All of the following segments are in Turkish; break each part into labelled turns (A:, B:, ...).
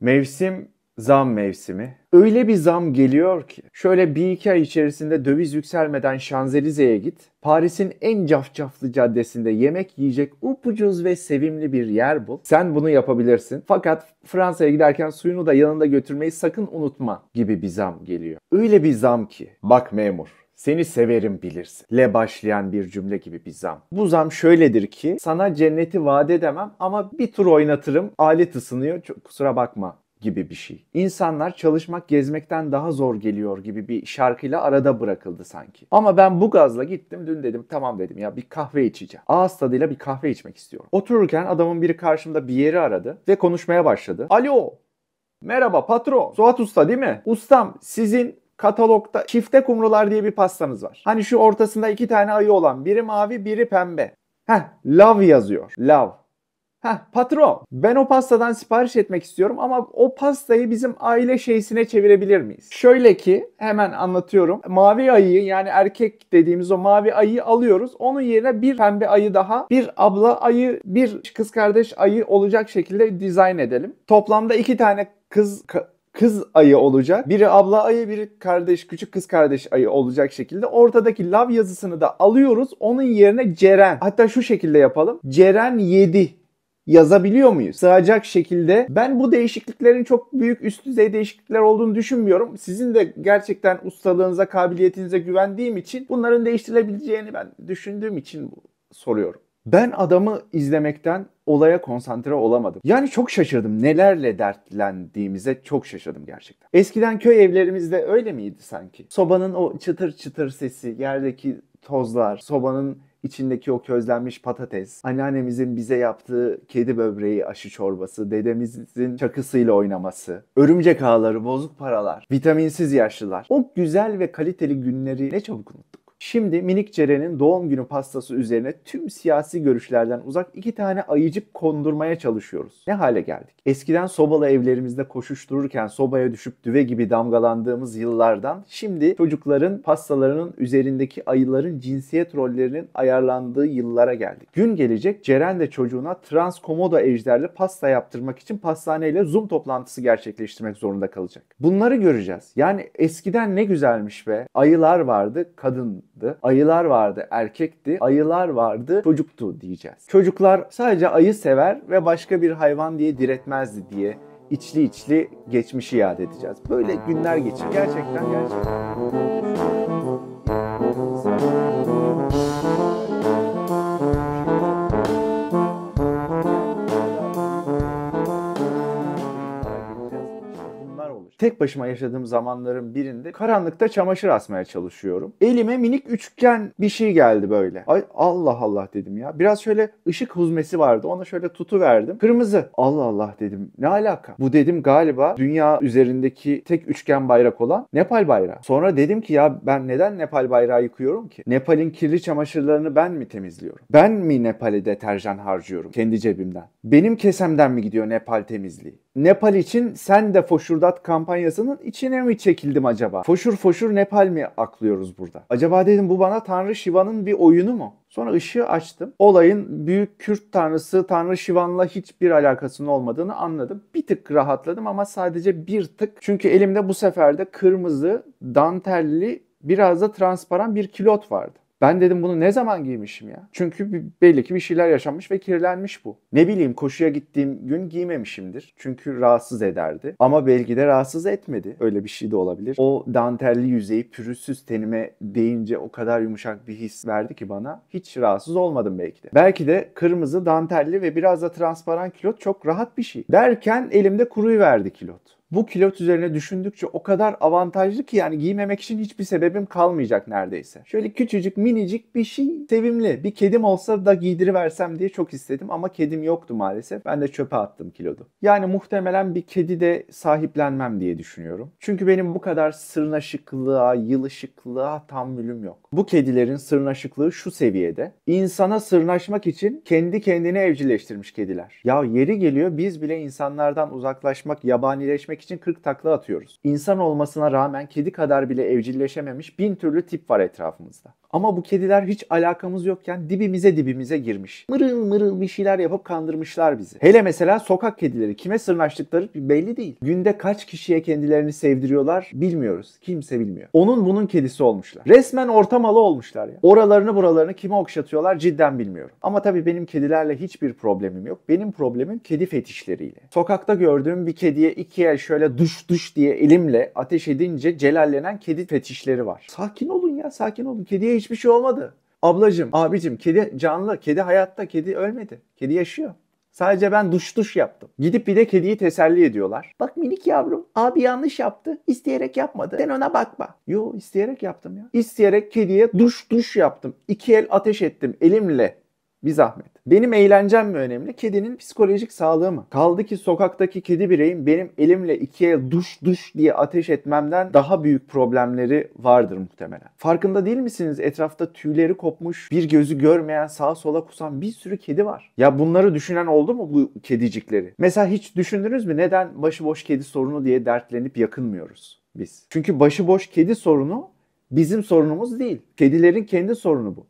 A: Mevsim zam mevsimi. Öyle bir zam geliyor ki şöyle bir iki ay içerisinde döviz yükselmeden Şanzelize'ye git. Paris'in en cafcaflı caddesinde yemek yiyecek upucuz ve sevimli bir yer bul. Sen bunu yapabilirsin. Fakat Fransa'ya giderken suyunu da yanında götürmeyi sakın unutma gibi bir zam geliyor. Öyle bir zam ki. Bak memur seni severim bilirsin. Le başlayan bir cümle gibi bir zam. Bu zam şöyledir ki sana cenneti vaat edemem ama bir tur oynatırım. Alet ısınıyor çok, kusura bakma gibi bir şey. İnsanlar çalışmak gezmekten daha zor geliyor gibi bir şarkıyla arada bırakıldı sanki. Ama ben bu gazla gittim dün dedim tamam dedim ya bir kahve içeceğim. Ağız tadıyla bir kahve içmek istiyorum. Otururken adamın biri karşımda bir yeri aradı ve konuşmaya başladı. Alo Merhaba patron. Suat Usta değil mi? Ustam sizin katalogda çifte kumrular diye bir pastanız var. Hani şu ortasında iki tane ayı olan biri mavi biri pembe. Heh love yazıyor. Love. Heh patron ben o pastadan sipariş etmek istiyorum ama o pastayı bizim aile şeysine çevirebilir miyiz? Şöyle ki hemen anlatıyorum. Mavi ayıyı yani erkek dediğimiz o mavi ayıyı alıyoruz. Onun yerine bir pembe ayı daha, bir abla ayı, bir kız kardeş ayı olacak şekilde dizayn edelim. Toplamda iki tane kız kız ayı olacak. Biri abla ayı, biri kardeş, küçük kız kardeş ayı olacak şekilde. Ortadaki lav yazısını da alıyoruz. Onun yerine Ceren. Hatta şu şekilde yapalım. Ceren 7 yazabiliyor muyuz? Sığacak şekilde. Ben bu değişikliklerin çok büyük üst düzey değişiklikler olduğunu düşünmüyorum. Sizin de gerçekten ustalığınıza, kabiliyetinize güvendiğim için bunların değiştirilebileceğini ben düşündüğüm için soruyorum. Ben adamı izlemekten olaya konsantre olamadım. Yani çok şaşırdım. Nelerle dertlendiğimize çok şaşırdım gerçekten. Eskiden köy evlerimizde öyle miydi sanki? Sobanın o çıtır çıtır sesi, yerdeki tozlar, sobanın içindeki o közlenmiş patates, anneannemizin bize yaptığı kedi böbreği aşı çorbası, dedemizin çakısıyla oynaması, örümcek ağları, bozuk paralar, vitaminsiz yaşlılar. O güzel ve kaliteli günleri ne çabuk unuttum. Şimdi minik Ceren'in doğum günü pastası üzerine tüm siyasi görüşlerden uzak iki tane ayıcık kondurmaya çalışıyoruz. Ne hale geldik? Eskiden sobalı evlerimizde koşuştururken sobaya düşüp düve gibi damgalandığımız yıllardan şimdi çocukların pastalarının üzerindeki ayıların cinsiyet rollerinin ayarlandığı yıllara geldik. Gün gelecek Ceren de çocuğuna trans komodo ejderli pasta yaptırmak için pastaneyle Zoom toplantısı gerçekleştirmek zorunda kalacak. Bunları göreceğiz. Yani eskiden ne güzelmiş be. Ayılar vardı, kadın kadındı. Ayılar vardı erkekti. Ayılar vardı çocuktu diyeceğiz. Çocuklar sadece ayı sever ve başka bir hayvan diye diretmezdi diye içli içli geçmişi yad edeceğiz. Böyle günler geçir. Gerçekten gerçekten. tek başıma yaşadığım zamanların birinde karanlıkta çamaşır asmaya çalışıyorum. Elime minik üçgen bir şey geldi böyle. Ay Allah Allah dedim ya. Biraz şöyle ışık huzmesi vardı. Ona şöyle tutu verdim. Kırmızı. Allah Allah dedim. Ne alaka? Bu dedim galiba dünya üzerindeki tek üçgen bayrak olan Nepal bayrağı. Sonra dedim ki ya ben neden Nepal bayrağı yıkıyorum ki? Nepal'in kirli çamaşırlarını ben mi temizliyorum? Ben mi Nepal'e deterjan harcıyorum kendi cebimden? Benim kesemden mi gidiyor Nepal temizliği? Nepal için sen de foşurdat kampanya kampanyasının içine mi çekildim acaba? Foşur foşur Nepal mi aklıyoruz burada? Acaba dedim bu bana Tanrı Şiva'nın bir oyunu mu? Sonra ışığı açtım. Olayın büyük Kürt tanrısı Tanrı Şivan'la hiçbir alakasının olmadığını anladım. Bir tık rahatladım ama sadece bir tık. Çünkü elimde bu sefer de kırmızı, dantelli, biraz da transparan bir kilot vardı. Ben dedim bunu ne zaman giymişim ya? Çünkü belli ki bir şeyler yaşanmış ve kirlenmiş bu. Ne bileyim koşuya gittiğim gün giymemişimdir. Çünkü rahatsız ederdi. Ama belki de rahatsız etmedi. Öyle bir şey de olabilir. O dantelli yüzeyi pürüzsüz tenime değince o kadar yumuşak bir his verdi ki bana. Hiç rahatsız olmadım belki de. Belki de kırmızı dantelli ve biraz da transparan kilot çok rahat bir şey. Derken elimde kuruyu verdi kilot bu kilot üzerine düşündükçe o kadar avantajlı ki yani giymemek için hiçbir sebebim kalmayacak neredeyse. Şöyle küçücük minicik bir şey sevimli. Bir kedim olsa da giydiriversem diye çok istedim ama kedim yoktu maalesef. Ben de çöpe attım kilodu. Yani muhtemelen bir kedi de sahiplenmem diye düşünüyorum. Çünkü benim bu kadar sırnaşıklığa, yılışıklığa tahammülüm yok. Bu kedilerin sırnaşıklığı şu seviyede. İnsana sırnaşmak için kendi kendini evcilleştirmiş kediler. Ya yeri geliyor biz bile insanlardan uzaklaşmak, yabanileşmek için 40 takla atıyoruz. İnsan olmasına rağmen kedi kadar bile evcilleşememiş bin türlü tip var etrafımızda. Ama bu kediler hiç alakamız yokken dibimize dibimize girmiş. Mırıl mırıl bir şeyler yapıp kandırmışlar bizi. Hele mesela sokak kedileri kime sırnaştıkları belli değil. Günde kaç kişiye kendilerini sevdiriyorlar bilmiyoruz. Kimse bilmiyor. Onun bunun kedisi olmuşlar. Resmen ortamalı olmuşlar ya. Oralarını buralarını kime okşatıyorlar cidden bilmiyorum. Ama tabii benim kedilerle hiçbir problemim yok. Benim problemim kedi fetişleriyle. Sokakta gördüğüm bir kediye iki el şöyle duş duş diye elimle ateş edince celallenen kedi fetişleri var. Sakin olun ya sakin olun. Kediye hiç Hiçbir şey olmadı. Ablacım, abicim kedi canlı, kedi hayatta, kedi ölmedi. Kedi yaşıyor. Sadece ben duş duş yaptım. Gidip bir de kediyi teselli ediyorlar. Bak minik yavrum abi yanlış yaptı. İsteyerek yapmadı. Sen ona bakma. Yo isteyerek yaptım ya. İsteyerek kediye duş duş yaptım. İki el ateş ettim elimle bir zahmet. Benim eğlencem mi önemli? Kedinin psikolojik sağlığı mı? Kaldı ki sokaktaki kedi bireyim benim elimle ikiye duş duş diye ateş etmemden daha büyük problemleri vardır muhtemelen. Farkında değil misiniz? Etrafta tüyleri kopmuş, bir gözü görmeyen, sağa sola kusan bir sürü kedi var. Ya bunları düşünen oldu mu bu kedicikleri? Mesela hiç düşündünüz mü neden başıboş kedi sorunu diye dertlenip yakınmıyoruz biz? Çünkü başıboş kedi sorunu bizim sorunumuz değil. Kedilerin kendi sorunu bu.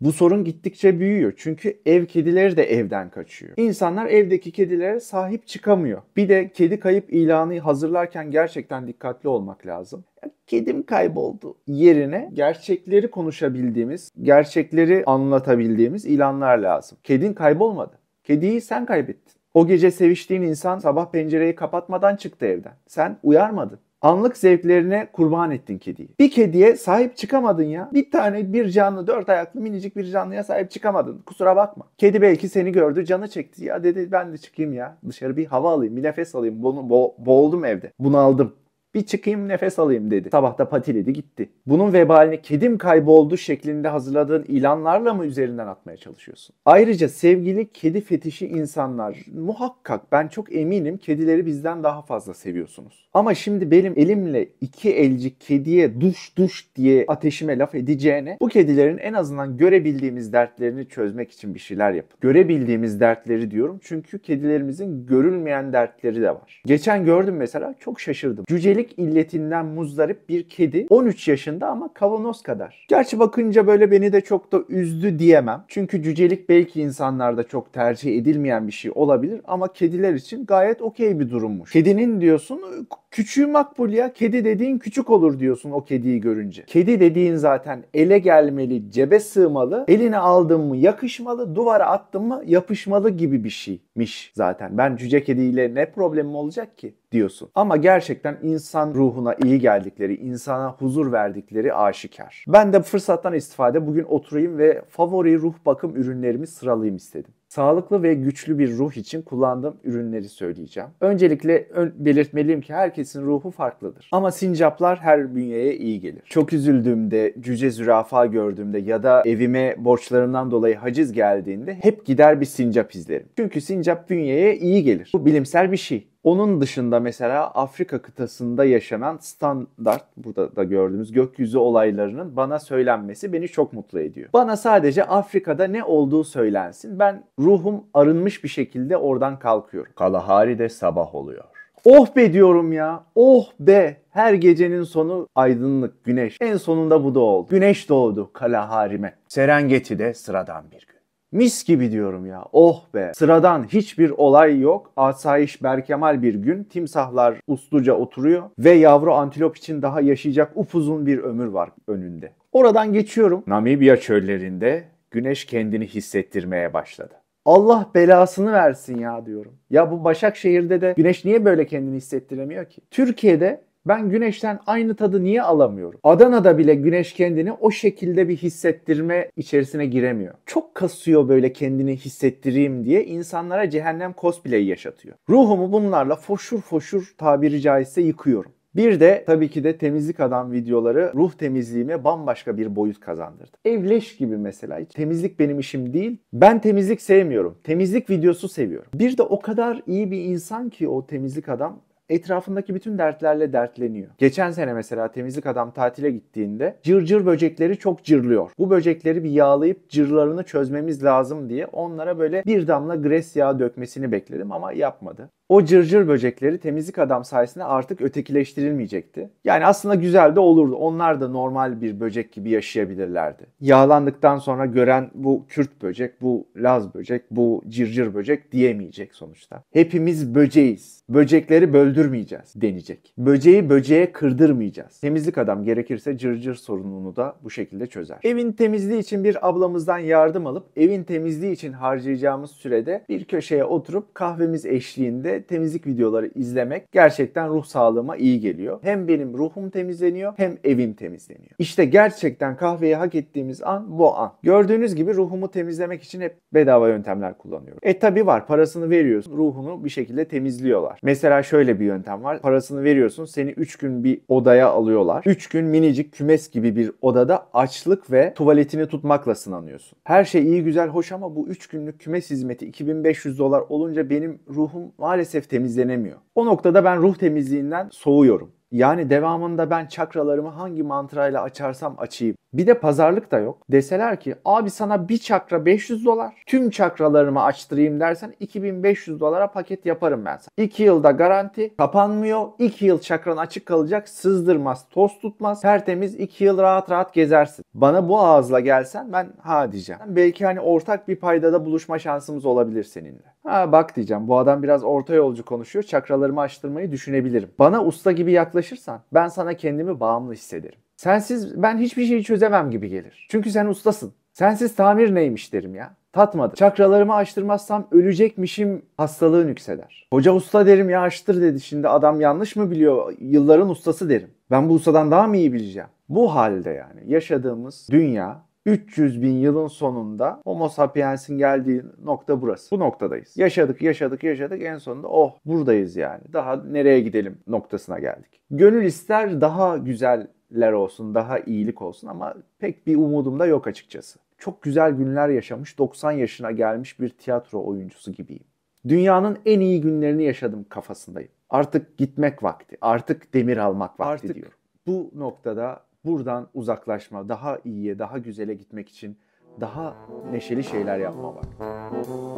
A: Bu sorun gittikçe büyüyor. Çünkü ev kedileri de evden kaçıyor. İnsanlar evdeki kedilere sahip çıkamıyor. Bir de kedi kayıp ilanı hazırlarken gerçekten dikkatli olmak lazım kedim kayboldu yerine gerçekleri konuşabildiğimiz, gerçekleri anlatabildiğimiz ilanlar lazım. Kedin kaybolmadı. Kediyi sen kaybettin. O gece seviştiğin insan sabah pencereyi kapatmadan çıktı evden. Sen uyarmadın. Anlık zevklerine kurban ettin kediyi. Bir kediye sahip çıkamadın ya. Bir tane bir canlı dört ayaklı minicik bir canlıya sahip çıkamadın. Kusura bakma. Kedi belki seni gördü canı çekti. Ya dedi ben de çıkayım ya. Dışarı bir hava alayım bir nefes alayım. Bo- bo- boğuldum evde. Bunaldım. Bir çıkayım nefes alayım dedi. Sabah da patiledi gitti. Bunun vebalini kedim kayboldu şeklinde hazırladığın ilanlarla mı üzerinden atmaya çalışıyorsun? Ayrıca sevgili kedi fetişi insanlar muhakkak ben çok eminim kedileri bizden daha fazla seviyorsunuz. Ama şimdi benim elimle iki elcik kediye duş duş diye ateşime laf edeceğine bu kedilerin en azından görebildiğimiz dertlerini çözmek için bir şeyler yapın. Görebildiğimiz dertleri diyorum çünkü kedilerimizin görülmeyen dertleri de var. Geçen gördüm mesela çok şaşırdım. Cüceli incelik illetinden muzdarip bir kedi 13 yaşında ama kavanoz kadar. Gerçi bakınca böyle beni de çok da üzdü diyemem. Çünkü cücelik belki insanlarda çok tercih edilmeyen bir şey olabilir ama kediler için gayet okey bir durummuş. Kedinin diyorsun Küçüğü makbul ya. Kedi dediğin küçük olur diyorsun o kediyi görünce. Kedi dediğin zaten ele gelmeli, cebe sığmalı, eline aldın mı yakışmalı, duvara attın mı yapışmalı gibi bir şeymiş zaten. Ben cüce kediyle ne problemim olacak ki? diyorsun. Ama gerçekten insan ruhuna iyi geldikleri, insana huzur verdikleri aşikar. Ben de fırsattan istifade bugün oturayım ve favori ruh bakım ürünlerimi sıralayayım istedim sağlıklı ve güçlü bir ruh için kullandığım ürünleri söyleyeceğim. Öncelikle belirtmeliyim ki herkesin ruhu farklıdır. Ama sincaplar her bünyeye iyi gelir. Çok üzüldüğümde, cüce zürafa gördüğümde ya da evime borçlarımdan dolayı haciz geldiğinde hep gider bir sincap izlerim. Çünkü sincap bünyeye iyi gelir. Bu bilimsel bir şey. Onun dışında mesela Afrika kıtasında yaşanan standart burada da gördüğümüz gökyüzü olaylarının bana söylenmesi beni çok mutlu ediyor. Bana sadece Afrika'da ne olduğu söylensin. Ben ruhum arınmış bir şekilde oradan kalkıyorum. Kalahari'de sabah oluyor. Oh be diyorum ya. Oh be. Her gecenin sonu aydınlık güneş. En sonunda bu da oldu. Güneş doğdu Kalahari'me. Serengeti'de sıradan bir gün. Mis gibi diyorum ya. Oh be. Sıradan hiçbir olay yok. Asayiş berkemal bir gün. Timsahlar usluca oturuyor ve yavru antilop için daha yaşayacak ufuzun bir ömür var önünde. Oradan geçiyorum. Namibya çöllerinde güneş kendini hissettirmeye başladı. Allah belasını versin ya diyorum. Ya bu Başakşehir'de de güneş niye böyle kendini hissettiremiyor ki? Türkiye'de ben güneşten aynı tadı niye alamıyorum? Adana'da bile güneş kendini o şekilde bir hissettirme içerisine giremiyor. Çok kasıyor böyle kendini hissettireyim diye insanlara cehennem cosplay'i yaşatıyor. Ruhumu bunlarla foşur foşur tabiri caizse yıkıyorum. Bir de tabii ki de temizlik adam videoları ruh temizliğime bambaşka bir boyut kazandırdı. Evleş gibi mesela hiç temizlik benim işim değil. Ben temizlik sevmiyorum. Temizlik videosu seviyorum. Bir de o kadar iyi bir insan ki o temizlik adam etrafındaki bütün dertlerle dertleniyor. Geçen sene mesela temizlik adam tatile gittiğinde cırcır cır böcekleri çok cırlıyor. Bu böcekleri bir yağlayıp cırlarını çözmemiz lazım diye onlara böyle bir damla gres yağı dökmesini bekledim ama yapmadı o cırcır böcekleri temizlik adam sayesinde artık ötekileştirilmeyecekti. Yani aslında güzel de olurdu. Onlar da normal bir böcek gibi yaşayabilirlerdi. Yağlandıktan sonra gören bu Kürt böcek, bu Laz böcek, bu cırcır böcek diyemeyecek sonuçta. Hepimiz böceğiz. Böcekleri böldürmeyeceğiz denecek. Böceği böceğe kırdırmayacağız. Temizlik adam gerekirse cırcır sorununu da bu şekilde çözer. Evin temizliği için bir ablamızdan yardım alıp evin temizliği için harcayacağımız sürede bir köşeye oturup kahvemiz eşliğinde temizlik videoları izlemek gerçekten ruh sağlığıma iyi geliyor. Hem benim ruhum temizleniyor hem evim temizleniyor. İşte gerçekten kahveyi hak ettiğimiz an bu an. Gördüğünüz gibi ruhumu temizlemek için hep bedava yöntemler kullanıyorum. E tabi var parasını veriyorsun ruhunu bir şekilde temizliyorlar. Mesela şöyle bir yöntem var. Parasını veriyorsun seni 3 gün bir odaya alıyorlar. 3 gün minicik kümes gibi bir odada açlık ve tuvaletini tutmakla sınanıyorsun. Her şey iyi güzel hoş ama bu 3 günlük kümes hizmeti 2500 dolar olunca benim ruhum maalesef maalesef temizlenemiyor. O noktada ben ruh temizliğinden soğuyorum. Yani devamında ben çakralarımı hangi mantrayla açarsam açayım. Bir de pazarlık da yok. Deseler ki abi sana bir çakra 500 dolar tüm çakralarımı açtırayım dersen 2500 dolara paket yaparım ben sana. 2 yılda garanti kapanmıyor. 2 yıl çakran açık kalacak sızdırmaz toz tutmaz tertemiz 2 yıl rahat rahat gezersin. Bana bu ağızla gelsen ben ha diyeceğim. Belki hani ortak bir paydada buluşma şansımız olabilir seninle. Ha bak diyeceğim bu adam biraz orta yolcu konuşuyor çakralarımı açtırmayı düşünebilirim. Bana usta gibi yaklaşırsan ben sana kendimi bağımlı hissederim. Sensiz ben hiçbir şeyi çözemem gibi gelir. Çünkü sen ustasın. Sensiz tamir neymiş derim ya. Tatmadı. Çakralarımı açtırmazsam ölecekmişim hastalığı yükseder. Hoca usta derim ya açtır dedi. Şimdi adam yanlış mı biliyor? Yılların ustası derim. Ben bu ustadan daha mı iyi bileceğim? Bu halde yani yaşadığımız dünya 300 bin yılın sonunda Homo sapiens'in geldiği nokta burası. Bu noktadayız. Yaşadık, yaşadık, yaşadık. En sonunda oh buradayız yani. Daha nereye gidelim noktasına geldik. Gönül ister daha güzeller olsun, daha iyilik olsun ama pek bir umudum da yok açıkçası. Çok güzel günler yaşamış, 90 yaşına gelmiş bir tiyatro oyuncusu gibiyim. Dünyanın en iyi günlerini yaşadım kafasındayım. Artık gitmek vakti, artık demir almak vakti artık diyorum. Bu noktada buradan uzaklaşma, daha iyiye, daha güzele gitmek için daha neşeli şeyler yapma var.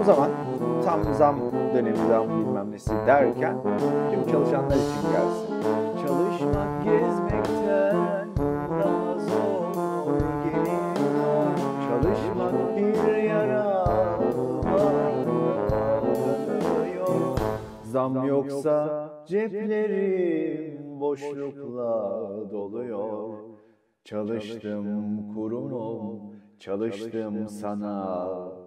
A: O zaman tam zam dönemi zam bilmem nesi derken tüm çalışanlar için gelsin. Çalışmak gezmekten daha zor geliyor. Çalışmak bir yara Zam, zam yoksa ceplerim boşlukla doluyor. Çalıştım kurumum, çalıştım sana.